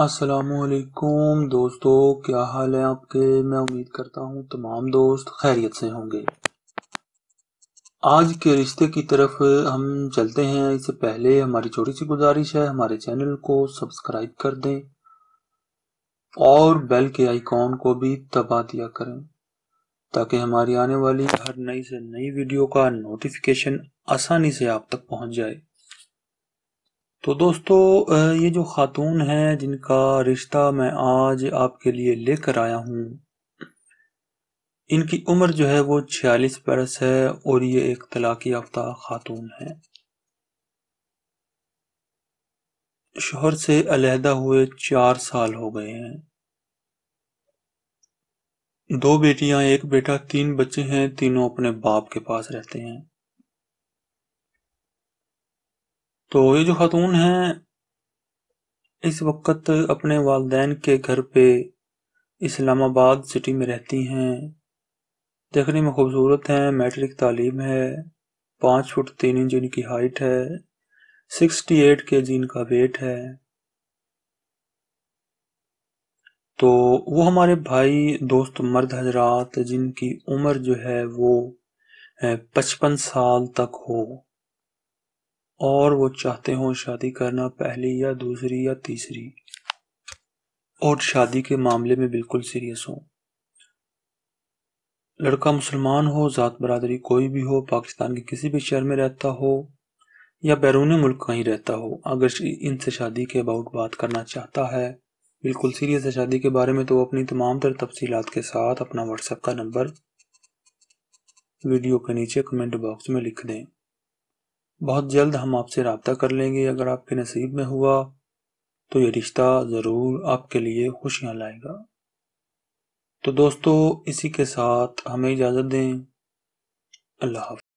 असलकुम दोस्तों क्या हाल है आपके मैं उम्मीद करता हूँ तमाम दोस्त खैरियत से होंगे आज के रिश्ते की तरफ हम चलते हैं इससे पहले हमारी छोटी सी गुजारिश है हमारे चैनल को सब्सक्राइब कर दें और बेल के आइकॉन को भी दबा दिया करें ताकि हमारी आने वाली हर नई से नई वीडियो का नोटिफिकेशन आसानी से आप तक पहुँच जाए तो दोस्तों ये जो ख़ातून हैं जिनका रिश्ता मैं आज आपके लिए लेकर आया हूँ इनकी उम्र जो है वो छियालीस बरस है और ये एक तलाक़ याफ्ता ख़ातून है शोहर से अलहदा हुए चार साल हो गए हैं दो बेटियां एक बेटा तीन बच्चे हैं तीनों अपने बाप के पास रहते हैं तो ये जो खातून है इस वक्त अपने वालदेन के घर पे इस्लामाबाद सिटी में रहती हैं देखने में खूबसूरत हैं मैट्रिक तालीम है पाँच फुट तीन इंच इनकी हाइट है सिक्सटी एट के जी इनका वेट है तो वो हमारे भाई दोस्त मर्द हजरात जिनकी उम्र जो है वो पचपन साल तक हो और वो चाहते हों शादी करना पहली या दूसरी या तीसरी और शादी के मामले में बिल्कुल सीरियस हों लड़का मुसलमान हो ज़ात बरदरी कोई भी हो पाकिस्तान के किसी भी शहर में रहता हो या बैरून मुल्क कहीं रहता हो अगर इनसे शादी के अबाउट बात करना चाहता है बिल्कुल सीरियस है शादी के बारे में तो वो अपनी तमाम तर तफसीत के साथ अपना व्हाट्सएप का नंबर वीडियो के नीचे कमेंट बॉक्स में लिख दें बहुत जल्द हम आपसे रबता कर लेंगे अगर आपके नसीब में हुआ तो ये रिश्ता ज़रूर आपके लिए खुशियाँ लाएगा तो दोस्तों इसी के साथ हमें इजाज़त दें अल्लाह